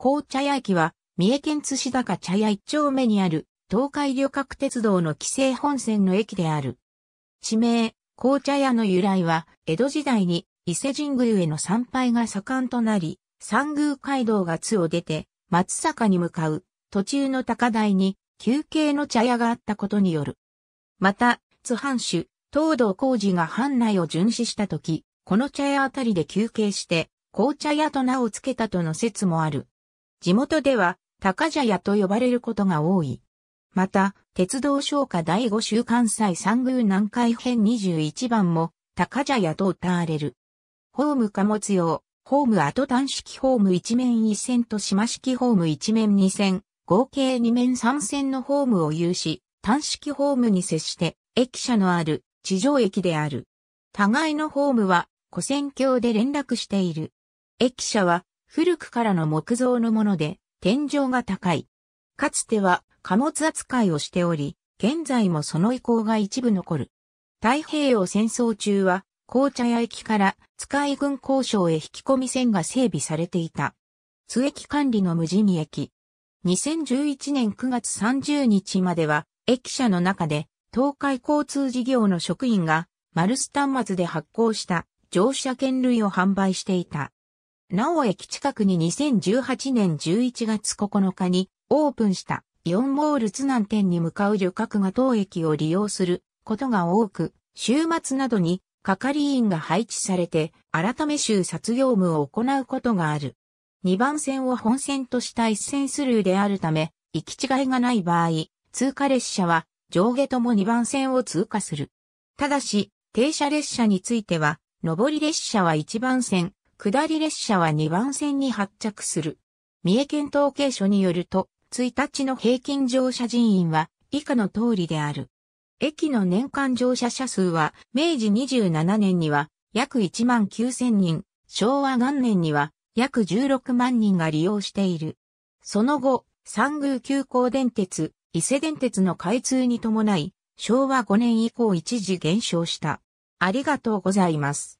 紅茶屋駅は、三重県津市高茶屋一丁目にある、東海旅客鉄道の規制本線の駅である。地名、紅茶屋の由来は、江戸時代に伊勢神宮への参拝が盛んとなり、三宮街道が津を出て、松坂に向かう、途中の高台に休憩の茶屋があったことによる。また、津藩主、東道工事が藩内を巡視した時、この茶屋あたりで休憩して、紅茶屋と名を付けたとの説もある。地元では高茶屋と呼ばれることが多い。また、鉄道昇華第5週関西三宮南海編21番も高茶屋と歌われる。ホーム貨物用、ホーム後端式ホーム一面一線と島式ホーム一面二線、合計二面三線のホームを有し、単式ホームに接して、駅舎のある地上駅である。互いのホームは、古線橋で連絡している。駅舎は、古くからの木造のもので、天井が高い。かつては貨物扱いをしており、現在もその遺構が一部残る。太平洋戦争中は、紅茶屋駅から使い軍交渉へ引き込み線が整備されていた。津駅管理の無地味駅。2011年9月30日までは、駅舎の中で、東海交通事業の職員が、マルス端末で発行した乗車券類を販売していた。なお駅近くに2018年11月9日にオープンしたイオンモール津南店に向かう旅客が当駅を利用することが多く、週末などに係員が配置されて改め週殺業務を行うことがある。2番線を本線とした一線スルーであるため、行き違いがない場合、通過列車は上下とも2番線を通過する。ただし、停車列車については、上り列車は1番線、下り列車は2番線に発着する。三重県統計所によると、1日の平均乗車人員は以下の通りである。駅の年間乗車者数は、明治27年には約1万9000人、昭和元年には約16万人が利用している。その後、三宮急行電鉄、伊勢電鉄の開通に伴い、昭和5年以降一時減少した。ありがとうございます。